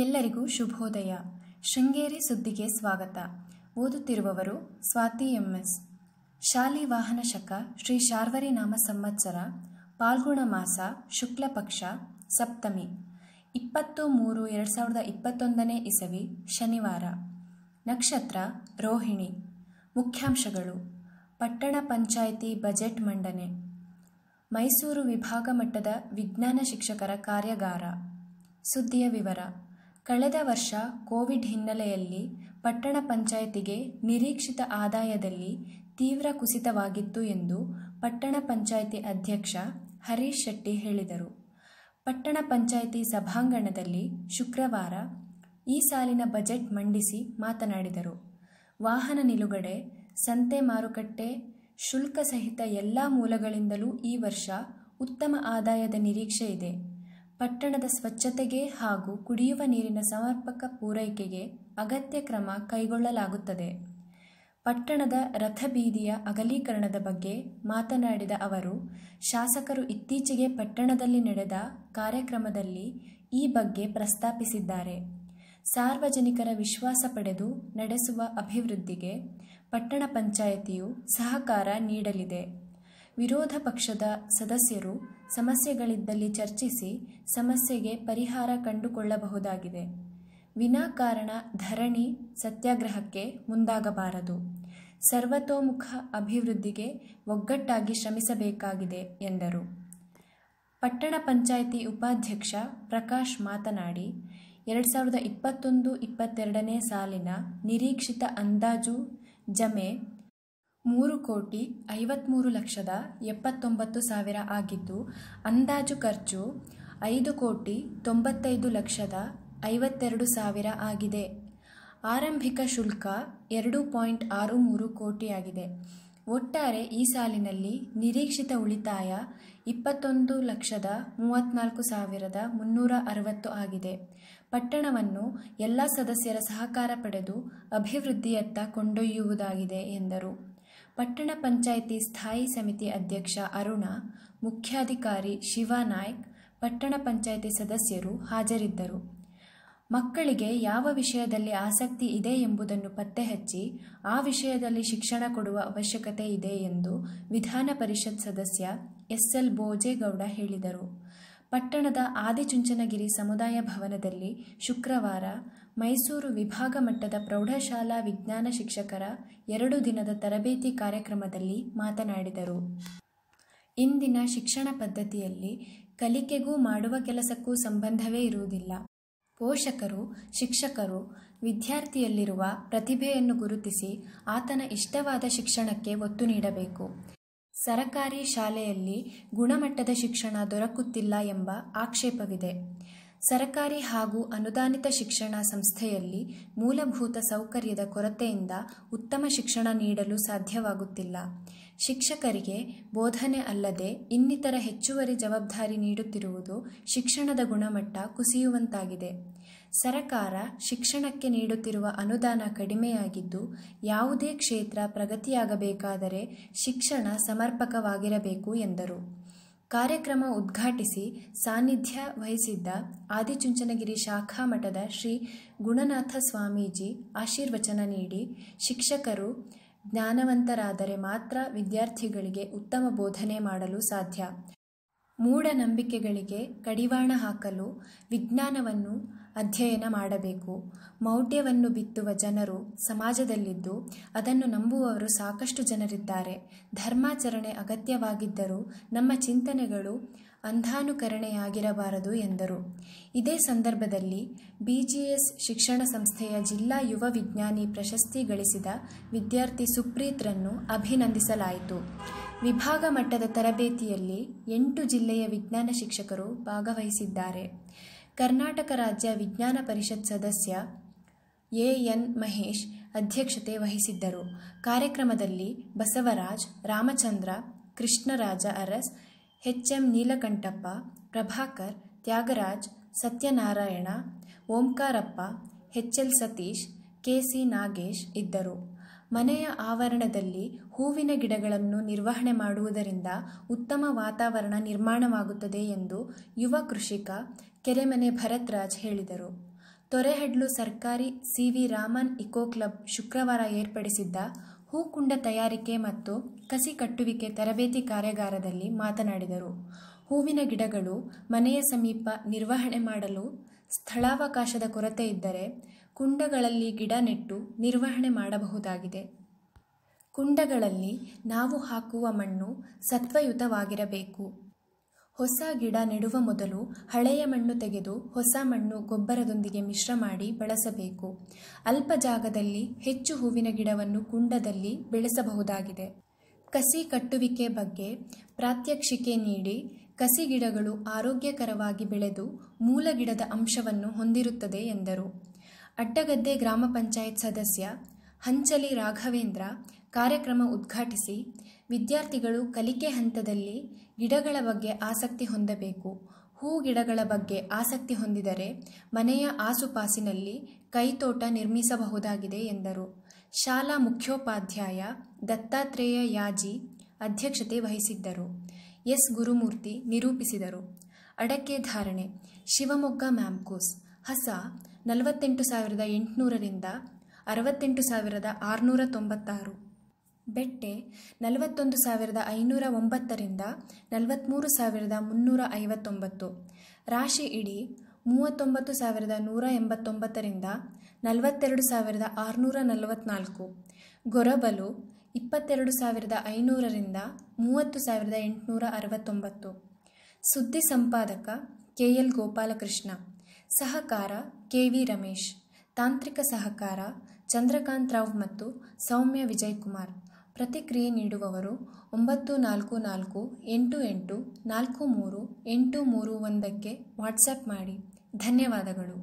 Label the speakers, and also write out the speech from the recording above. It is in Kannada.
Speaker 1: ಎಲ್ಲರಿಗೂ ಶುಭೋದಯ ಶೃಂಗೇರಿ ಸುದ್ದಿಗೆ ಸ್ವಾಗತ ಓದುತ್ತಿರುವವರು ಸ್ವಾತಿ ಎಂಎಸ್ ಶಾಲಿ ವಾಹನ ಶಕ ಶ್ರೀ ಶಾರ್ವರಿ ನಾಮ ಸಂವತ್ಸರ ಪಾಲ್ಗುಣ ಮಾಸ ಶುಕ್ಲ ಪಕ್ಷ ಸಪ್ತಮಿ ಇಪ್ಪತ್ತು ಮೂರು ಎರಡು ಸಾವಿರದ ಇಪ್ಪತ್ತೊಂದನೇ ಇಸವಿ ಶನಿವಾರ ನಕ್ಷತ್ರ ರೋಹಿಣಿ ಮುಖ್ಯಾಂಶಗಳು ಪಟ್ಟಣ ಪಂಚಾಯಿತಿ ಬಜೆಟ್ ಮಂಡನೆ ಮೈಸೂರು ವಿಭಾಗ ಮಟ್ಟದ ವಿಜ್ಞಾನ ಶಿಕ್ಷಕರ ಕಾರ್ಯಾಗಾರ ಸುದ್ದಿಯ ವಿವರ ಕಳೆದ ವರ್ಷ ಕೋವಿಡ್ ಹಿನ್ನೆಲೆಯಲ್ಲಿ ಪಟ್ಟಣ ಪಂಚಾಯಿತಿಗೆ ನಿರೀಕ್ಷಿತ ಆದಾಯದಲ್ಲಿ ತೀವ್ರ ಕುಸಿತವಾಗಿತ್ತು ಎಂದು ಪಟ್ಟಣ ಪಂಚಾಯಿತಿ ಅಧ್ಯಕ್ಷ ಹರೀಶ್ ಶೆಟ್ಟಿ ಹೇಳಿದರು ಪಟ್ಟಣ ಪಂಚಾಯಿತಿ ಸಭಾಂಗಣದಲ್ಲಿ ಶುಕ್ರವಾರ ಈ ಸಾಲಿನ ಬಜೆಟ್ ಮಂಡಿಸಿ ಮಾತನಾಡಿದರು ವಾಹನ ನಿಲುಗಡೆ ಸಂತೆ ಮಾರುಕಟ್ಟೆ ಶುಲ್ಕ ಸಹಿತ ಎಲ್ಲ ಮೂಲಗಳಿಂದಲೂ ಈ ವರ್ಷ ಉತ್ತಮ ಆದಾಯದ ನಿರೀಕ್ಷೆ ಇದೆ ಪಟ್ಟಣದ ಸ್ವಚ್ಛತೆಗೆ ಹಾಗೂ ಕುಡಿಯುವ ನೀರಿನ ಸಮರ್ಪಕ ಪೂರೈಕೆಗೆ ಅಗತ್ಯ ಕ್ರಮ ಕೈಗೊಳ್ಳಲಾಗುತ್ತದೆ ಪಟ್ಟಣದ ರಥಬೀದಿಯ ಅಗಲೀಕರಣದ ಬಗ್ಗೆ ಮಾತನಾಡಿದ ಅವರು ಶಾಸಕರು ಇತ್ತೀಚೆಗೆ ಪಟ್ಟಣದಲ್ಲಿ ನಡೆದ ಕಾರ್ಯಕ್ರಮದಲ್ಲಿ ಈ ಬಗ್ಗೆ ಪ್ರಸ್ತಾಪಿಸಿದ್ದಾರೆ ಸಾರ್ವಜನಿಕರ ವಿಶ್ವಾಸ ಪಡೆದು ನಡೆಸುವ ಅಭಿವೃದ್ಧಿಗೆ ಪಟ್ಟಣ ಪಂಚಾಯಿತಿಯು ಸಹಕಾರ ನೀಡಲಿದೆ ವಿರೋಧ ಪಕ್ಷದ ಸದಸ್ಯರು ಸಮಸ್ಯೆಗಳಿದ್ದಲ್ಲಿ ಚರ್ಚಿಸಿ ಸಮಸ್ಯೆಗೆ ಪರಿಹಾರ ಕಂಡುಕೊಳ್ಳಬಹುದಾಗಿದೆ ವಿನಾಕಾರಣ ಧರಣಿ ಸತ್ಯಾಗ್ರಹಕ್ಕೆ ಮುಂದಾಗಬಾರದು ಸರ್ವತೋಮುಖ ಅಭಿವೃದ್ಧಿಗೆ ಒಗ್ಗಟ್ಟಾಗಿ ಶ್ರಮಿಸಬೇಕಾಗಿದೆ ಎಂದರು ಪಟ್ಟಣ ಪಂಚಾಯಿತಿ ಉಪಾಧ್ಯಕ್ಷ ಪ್ರಕಾಶ್ ಮಾತನಾಡಿ ಎರಡು ಸಾವಿರದ ಇಪ್ಪತ್ತೊಂದು ಇಪ್ಪತ್ತೆರಡನೇ ಸಾಲಿನ ನಿರೀಕ್ಷಿತ ಅಂದಾಜು ಜಮೆ ಮೂರು ಕೋಟಿ ಐವತ್ತ್ಮೂರು ಲಕ್ಷದ ಎಪ್ಪತ್ತೊಂಬತ್ತು ಸಾವಿರ ಆಗಿದ್ದು ಅಂದಾಜು ಖರ್ಚು ಐದು ಕೋಟಿ ತೊಂಬತ್ತೈದು ಲಕ್ಷದ ಐವತ್ತೆರಡು ಸಾವಿರ ಆಗಿದೆ ಆರಂಭಿಕ ಶುಲ್ಕ ಎರಡು ಪಾಯಿಂಟ್ ಆರು ಮೂರು ಕೋಟಿಯಾಗಿದೆ ಒಟ್ಟಾರೆ ಈ ಸಾಲಿನಲ್ಲಿ ನಿರೀಕ್ಷಿತ ಉಳಿತಾಯ ಇಪ್ಪತ್ತೊಂದು ಲಕ್ಷದ ಮೂವತ್ತ್ನಾಲ್ಕು ಸಾವಿರದ ಮುನ್ನೂರ ಅರವತ್ತು ಆಗಿದೆ ಪಟ್ಟಣವನ್ನು ಎಲ್ಲ ಸದಸ್ಯರ ಸಹಕಾರ ಪಡೆದು ಅಭಿವೃದ್ಧಿಯತ್ತ ಕೊಂಡೊಯ್ಯುವುದಾಗಿದೆ ಎಂದರು ಪಟ್ಟಣ ಪಂಚಾಯಿತಿ ಸ್ಥಾಯಿ ಸಮಿತಿ ಅಧ್ಯಕ್ಷ ಅರುಣ ಮುಖ್ಯಾಧಿಕಾರಿ ಶಿವಾನಾಯ್ಕ್ ಪಟ್ಟಣ ಪಂಚಾಯಿತಿ ಸದಸ್ಯರು ಹಾಜರಿದ್ದರು ಮಕ್ಕಳಿಗೆ ಯಾವ ವಿಷಯದಲ್ಲಿ ಆಸಕ್ತಿ ಇದೆ ಎಂಬುದನ್ನು ಪತ್ತೆಹಚ್ಚಿ ಆ ವಿಷಯದಲ್ಲಿ ಶಿಕ್ಷಣ ಕೊಡುವ ಅವಶ್ಯಕತೆ ಇದೆ ಎಂದು ವಿಧಾನ ಪರಿಷತ್ ಸದಸ್ಯ ಎಸ್ ಎಲ್ ಭೋಜೇಗೌಡ ಹೇಳಿದರು ಪಟ್ಟಣದ ಆದಿಚುಂಚನಗಿರಿ ಸಮುದಾಯ ಭವನದಲ್ಲಿ ಶುಕ್ರವಾರ ಮೈಸೂರು ವಿಭಾಗ ಮಟ್ಟದ ಪ್ರೌಢಶಾಲಾ ವಿಜ್ಞಾನ ಶಿಕ್ಷಕರ ಎರಡು ದಿನದ ತರಬೇತಿ ಕಾರ್ಯಕ್ರಮದಲ್ಲಿ ಮಾತನಾಡಿದರು ಇಂದಿನ ಶಿಕ್ಷಣ ಪದ್ಧತಿಯಲ್ಲಿ ಕಲಿಕೆಗೂ ಮಾಡುವ ಕೆಲಸಕ್ಕೂ ಸಂಬಂಧವೇ ಇರುವುದಿಲ್ಲ ಪೋಷಕರು ಶಿಕ್ಷಕರು ವಿದ್ಯಾರ್ಥಿಯಲ್ಲಿರುವ ಪ್ರತಿಭೆಯನ್ನು ಗುರುತಿಸಿ ಆತನ ಇಷ್ಟವಾದ ಶಿಕ್ಷಣಕ್ಕೆ ಒತ್ತು ನೀಡಬೇಕು ಸರಕಾರಿ ಶಾಲೆಯಲ್ಲಿ ಗುಣಮಟ್ಟದ ಶಿಕ್ಷಣ ದೊರಕುತ್ತಿಲ್ಲ ಎಂಬ ಆಕ್ಷೇಪವಿದೆ ಸರಕಾರಿ ಹಾಗೂ ಅನುದಾನಿತ ಶಿಕ್ಷಣ ಸಂಸ್ಥೆಯಲ್ಲಿ ಮೂಲಭೂತ ಸೌಕರ್ಯದ ಕೊರತೆಯಿಂದ ಉತ್ತಮ ಶಿಕ್ಷಣ ನೀಡಲು ಸಾಧ್ಯವಾಗುತ್ತಿಲ್ಲ ಶಿಕ್ಷಕರಿಗೆ ಬೋಧನೆ ಅಲ್ಲದೆ ಇನ್ನಿತರ ಹೆಚ್ಚುವರಿ ಜವಾಬ್ದಾರಿ ನೀಡುತ್ತಿರುವುದು ಶಿಕ್ಷಣದ ಗುಣಮಟ್ಟ ಕುಸಿಯುವಂತಾಗಿದೆ ಸರಕಾರ ಶಿಕ್ಷಣಕ್ಕೆ ನೀಡುತ್ತಿರುವ ಅನುದಾನ ಕಡಿಮೆಯಾಗಿದ್ದು ಯಾವುದೇ ಕ್ಷೇತ್ರ ಪ್ರಗತಿಯಾಗಬೇಕಾದರೆ ಶಿಕ್ಷಣ ಸಮರ್ಪಕವಾಗಿರಬೇಕು ಎಂದರು ಕಾರ್ಯಕ್ರಮ ಉದ್ಘಾಟಿಸಿ ಸಾನ್ನಿಧ್ಯ ವಹಿಸಿದ್ದ ಆದಿಚುಂಚನಗಿರಿ ಶಾಖಾ ಮಠದ ಶ್ರೀ ಗುಣನಾಥ ಸ್ವಾಮೀಜಿ ಆಶೀರ್ವಚನ ನೀಡಿ ಶಿಕ್ಷಕರು ಜ್ಞಾನವಂತರಾದರೆ ಮಾತ್ರ ವಿದ್ಯಾರ್ಥಿಗಳಿಗೆ ಉತ್ತಮ ಬೋಧನೆ ಮಾಡಲು ಸಾಧ್ಯ ಮೂಢನಂಬಿಕೆಗಳಿಗೆ ಕಡಿವಾಣ ಹಾಕಲು ವಿಜ್ಞಾನವನ್ನು ಅಧ್ಯಯನ ಮಾಡಬೇಕು ಮೌಢ್ಯವನ್ನು ಬಿತ್ತುವ ಜನರು ಸಮಾಜದಲ್ಲಿದ್ದು ಅದನ್ನು ನಂಬುವವರು ಸಾಕಷ್ಟು ಜನರಿದ್ದಾರೆ ಧರ್ಮಾಚರಣೆ ಅಗತ್ಯವಾಗಿದ್ದರೂ ನಮ್ಮ ಚಿಂತನೆಗಳು ಅಂಧಾನುಕರಣೆಯಾಗಿರಬಾರದು ಎಂದರು ಇದೇ ಸಂದರ್ಭದಲ್ಲಿ ಬಿಜಿಎಸ್ ಶಿಕ್ಷಣ ಸಂಸ್ಥೆಯ ಜಿಲ್ಲಾ ಯುವ ವಿಜ್ಞಾನಿ ಪ್ರಶಸ್ತಿ ಗಳಿಸಿದ ವಿದ್ಯಾರ್ಥಿ ಸುಪ್ರೀತ್ರನ್ನು ಅಭಿನಂದಿಸಲಾಯಿತು ವಿಭಾಗ ಮಟ್ಟದ ತರಬೇತಿಯಲ್ಲಿ ಎಂಟು ಜಿಲ್ಲೆಯ ವಿಜ್ಞಾನ ಶಿಕ್ಷಕರು ಭಾಗವಹಿಸಿದ್ದಾರೆ ಕರ್ನಾಟಕ ರಾಜ್ಯ ವಿಜ್ಞಾನ ಪರಿಷತ್ ಸದಸ್ಯ ಎಎನ್ ಎನ್ ಮಹೇಶ್ ಅಧ್ಯಕ್ಷತೆ ವಹಿಸಿದ್ದರು ಕಾರ್ಯಕ್ರಮದಲ್ಲಿ Basavaraj Ramachandra Krishnaraja Aras HM Neelakanthappa Prabhakar Thyagaraj Satyanarayana Omkarappa HL Satish KC Nagesh ಇದ್ದರು ಮನೆಯ ಆವರಣದಲ್ಲಿ ಹೂವಿನ ಗಿಡಗಳನ್ನು ನಿರ್ವಹಣೆ ಮಾಡುವುದರಿಂದ ಉತ್ತಮ ವಾತಾವರಣ ನಿರ್ಮಾಣವಾಗುತ್ತದೆ ಎಂದು ಯುವ ಕೃಷಿಕ ಕೆರೆಮನೆ ಭರತ್ ರಾಜ್ ಹೇಳಿದರು ತೊರೆಹಡ್ಲು ಸರ್ಕಾರಿ C V Raman eco club ಶುಕ್ರವಾರ ಏರ್ಪಡಿಸಿದ್ದ ಹೂಕುಂಡ ತಯಾರಿಕೆ ಮತ್ತು ಕಸಿ ಕಟ್ಟುವಿಕೆ ತರಬೇತಿ ಕಾರ್ಯಾಗಾರದಲ್ಲಿ ಮಾತನಾಡಿದರು ಹೂವಿನ ಗಿಡಗಳು ಮನೆಯ ಸಮೀಪ ನಿರ್ವಹಣೆ ಮಾಡಲು ಸ್ಥಳಾವಕಾಶದ ಕೊರತೆ ಇದ್ದರೆ ಕುಂಡಗಳಲ್ಲಿ ಗಿಡ ನೆಟ್ಟು ನಿರ್ವಹಣೆ ಮಾಡಬಹುದಾಗಿದೆ ಕುಂಡಗಳಲ್ಲಿ ನಾವು ಹಾಕುವ ಮಣ್ಣು ಸತ್ವಯುತವಾಗಿರಬೇಕು ಹೊಸ ಗಿಡ ನೆಡುವ ಮೊದಲು ಹಳೆಯ ಮಣ್ಣು ತೆಗೆದು ಹೊಸ ಮಣ್ಣು ಗೊಬ್ಬರದೊಂದಿಗೆ ಮಿಶ್ರ ಮಾಡಿ ಬಳಸಬೇಕು ಅಲ್ಪ ಜಾಗದಲ್ಲಿ ಹೆಚ್ಚು ಹೂವಿನ ಗಿಡವನ್ನು ಕುಂಡದಲ್ಲಿ ಬೆಳೆಸಬಹುದಾಗಿದೆ ಕಸಿ ಕಟ್ಟುವಿಕೆ ಬಗ್ಗೆ ಪ್ರಾತ್ಯಕ್ಷಿಕೆ ನೀಡಿ ಕಸಿ ಗಿಡಗಳು ಆರೋಗ್ಯಕರವಾಗಿ ಬೆಳೆದು ಮೂಲ ಗಿಡದ ಅಂಶವನ್ನು ಹೊಂದಿರುತ್ತದೆ ಎಂದರು ಅಡ್ಡಗದ್ದೆ ಗ್ರಾಮ ಪಂಚಾಯತ್ ಸದಸ್ಯ ಹಂಚಲಿ ರಾಘವೇಂದ್ರ ಕಾರ್ಯಕ್ರಮ ಉದ್ಘಾಟಿಸಿ ವಿದ್ಯಾರ್ಥಿಗಳು ಕಲಿಕೆ ಹಂತದಲ್ಲಿ ಗಿಡಗಳ ಬಗ್ಗೆ ಆಸಕ್ತಿ ಹೊಂದಬೇಕು ಹೂ ಗಿಡಗಳ ಬಗ್ಗೆ ಆಸಕ್ತಿ ಹೊಂದಿದರೆ ಮನೆಯ ಆಸುಪಾಸಿನಲ್ಲಿ ಕೈತೋಟ ನಿರ್ಮಿಸಬಹುದಾಗಿದೆ ಎಂದರು ಶಾಲಾ ಮುಖ್ಯೋಪಾಧ್ಯಾಯ ದತ್ತಾತ್ರೇಯ ಯಾಜಿ ಅಧ್ಯಕ್ಷತೆ ವಹಿಸಿದ್ದರು ಎಸ್ ಗುರುಮೂರ್ತಿ ನಿರೂಪಿಸಿದರು ಅಡಕೆ ಧಾರಣೆ ಶಿವಮೊಗ್ಗ ಮ್ಯಾಮ್ಕೋಸ್ ಹಸ ನಲವತ್ತೆಂಟು ಸಾವಿರದ ಎಂಟುನೂರರಿಂದ ಅರವತ್ತೆಂಟು ಸಾವಿರದ ಆರುನೂರ ತೊಂಬತ್ತಾರು ಬೆಟ್ಟೆ ನಲವತ್ತೊಂದು ಸಾವಿರದ ಐನೂರ ಒಂಬತ್ತರಿಂದ ನಲವತ್ತ್ಮೂರು ಸಾವಿರದ ಮುನ್ನೂರ ಐವತ್ತೊಂಬತ್ತು ರಾಶಿ ಇಡೀ ಮೂವತ್ತೊಂಬತ್ತು ಸಾವಿರದ ನೂರ ಎಂಬತ್ತೊಂಬತ್ತರಿಂದ ನಲವತ್ತೆರಡು ಸಾವಿರದ ಆರುನೂರ ನಲವತ್ತ್ನಾಲ್ಕು ಗೊರಬಲು ಇಪ್ಪತ್ತೆರಡು ಸಾವಿರದ ಐನೂರರಿಂದ ಮೂವತ್ತು ಸಾವಿರದ ಎಂಟುನೂರ ಅರವತ್ತೊಂಬತ್ತು ಸುದ್ದಿ ಸಂಪಾದಕ ಕೆ ಎಲ್ ಗೋಪಾಲಕೃಷ್ಣ ಸಹಕಾರ ಕೆ ವಿ ರಮೇಶ್ ತಾಂತ್ರಿಕ ಸಹಕಾರ ಚಂದ್ರಕಾಂತ್ ರಾವ್ ಮತ್ತು ಸೌಮ್ಯ ವಿಜಯ್ ಕುಮಾರ್ ಪ್ರತಿಕ್ರಿಯೆ ನೀಡುವವರು ಒಂಬತ್ತು ನಾಲ್ಕು ನಾಲ್ಕು ಎಂಟು ಎಂಟು ನಾಲ್ಕು ಮೂರು ಎಂಟು ಮೂರು ಒಂದಕ್ಕೆ ವಾಟ್ಸಪ್ ಮಾಡಿ ಧನ್ಯವಾದಗಳು